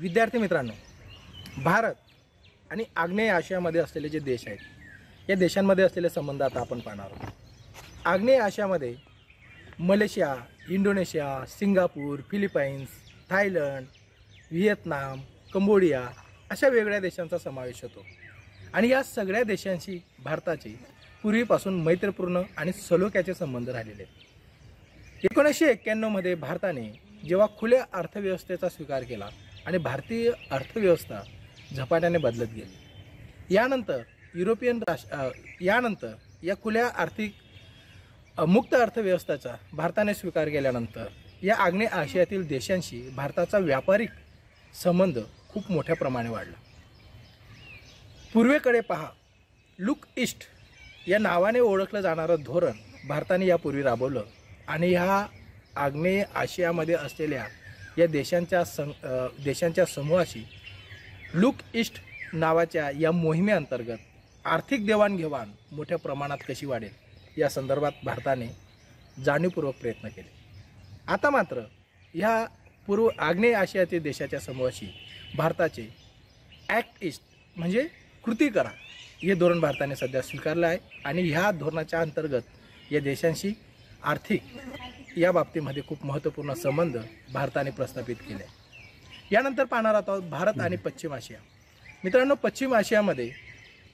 विद्यार्थी मित्रांनो भारत आणि आग्नेय आशियामध्ये असलेले जे देश आहेत या देशांमध्ये असलेले संबंध आता आपण पाहणार आहोत आग्नेय आशियामध्ये Malaysia Indonesia Singapore Philippines Thailand Vietnam Cambodia अशा वेगळ्या देशांचा समावेश होतो आणि या सगळ्या देशांशी भारताची पूर्वीपासून मैत्रपूर्ण आणि सलोख्याचे संबंध राहिलेले आहेत एकोणीसशे एक्क्याण्णवमध्ये भारताने जेव्हा खुल्या अर्थव्यवस्थेचा स्वीकार केला आणि भारतीय अर्थव्यवस्था झपाट्याने बदलत गेली यानंतर युरोपियन राष्ट्र यानंतर या खुल्या आर्थिक मुक्त अर्थव्यवस्थेचा भारताने स्वीकार केल्यानंतर या आग्नेय आशियातील देशांशी भारताचा व्यापारिक संबंध खूप मोठ्या प्रमाणे वाढला पूर्वेकडे पहा लुक इस्ट या नावाने ओळखलं जाणारं धोरण भारताने यापूर्वी राबवलं आणि ह्या आग्नेय आशियामध्ये असलेल्या या देशांच्या सं देशांच्या समूहाशी लुक इस्ट नावाच्या या मोहिमेअंतर्गत आर्थिक देवाणघेवाण मोठ्या प्रमाणात कशी वाढेल या संदर्भात भारताने जाणीवपूर्वक प्रयत्न केले आता मात्र ह्या पूर्व आग्नेय आशियातील देशाच्या समूहाशी भारताचे ॲक्ट इस्ट म्हणजे कृती करा हे धोरण भारताने सध्या स्वीकारलं आहे आणि ह्या धोरणाच्या अंतर्गत या देशांशी आर्थिक या बाबतीमध्ये खूप महत्त्वपूर्ण संबंध भारताने प्रस्थापित केले यानंतर पाहणार आहोत भारत आणि पश्चिम आशिया मित्रांनो पश्चिम आशियामध्ये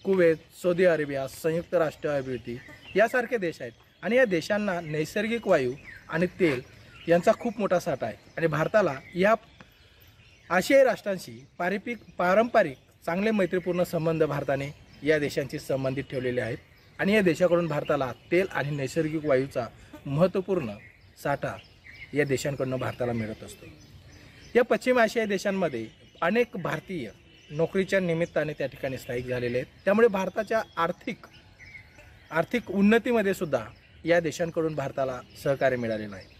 कुवेत सौदी अरेबिया संयुक्त राष्ट्र अभिवृत्ती यासारखे देश आहेत आणि या देशांना नैसर्गिक वायू आणि तेल यांचा खूप मोठा साठा आहे आणि भारताला या आशियाई राष्ट्रांशी पारिपिक पारंपरिक चांगले मैत्रीपूर्ण संबंध भारताने या देशांशी संबंधित ठेवलेले आहेत आणि या देशाकडून भारताला तेल आणि नैसर्गिक वायूचा महत्त्वपूर्ण साठा या देशांकडनं भारताला मिळत असतो या पश्चिम आशियाई देशांमध्ये अनेक भारतीय नोकरीच्या निमित्ताने त्या ठिकाणी स्थायिक झालेले आहेत त्यामुळे भारताच्या आर्थिक आर्थिक उन्नतीमध्ये सुद्धा या देशांकडून भारताला सहकार्य मिळालेलं आहे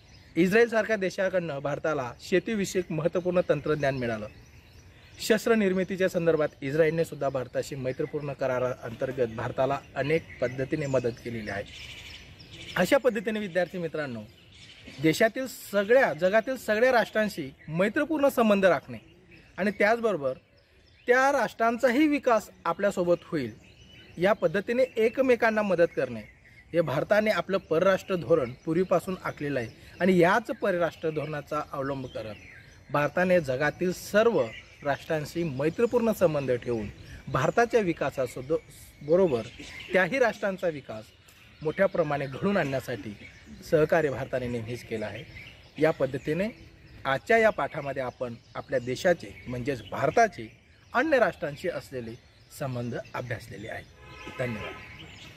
इस्रायलसारख्या देशाकडनं भारताला शेतीविषयक महत्त्वपूर्ण तंत्रज्ञान मिळालं शस्त्रनिर्मितीच्या संदर्भात इस्रायलने सुद्धा भारताशी मैत्रीपूर्ण करारा अंतर्गत भारताला अनेक पद्धतीने मदत केलेली आहे अशा पद्धतीने विद्यार्थी मित्रांनो देशातील सगळ्या जगातील सगळ्या राष्ट्रांशी मैत्रीपूर्ण संबंध राखणे आणि त्याचबरोबर त्या राष्ट्रांचाही विकास आपल्यासोबत होईल या पद्धतीने एकमेकांना मदत करणे हे भारताने आपलं परराष्ट्र धोरण पूर्वीपासून आखलेलं आहे आणि याच परराष्ट्र धोरणाचा अवलंब करत भारताने जगातील सर्व राष्ट्रांशी मैत्रीपूर्ण संबंध ठेवून भारताच्या विकासासोबत बरोबर त्याही राष्ट्रांचा विकास मोठ्या प्रमाणे घडून आणण्यासाठी सहकार्य भारताने नेहमीच केलं आहे या पद्धतीने आजच्या या पाठामध्ये आपण आपल्या देशाचे म्हणजेच भारताचे अन्य राष्ट्रांशी असलेले संबंध अभ्यासलेले आहेत धन्यवाद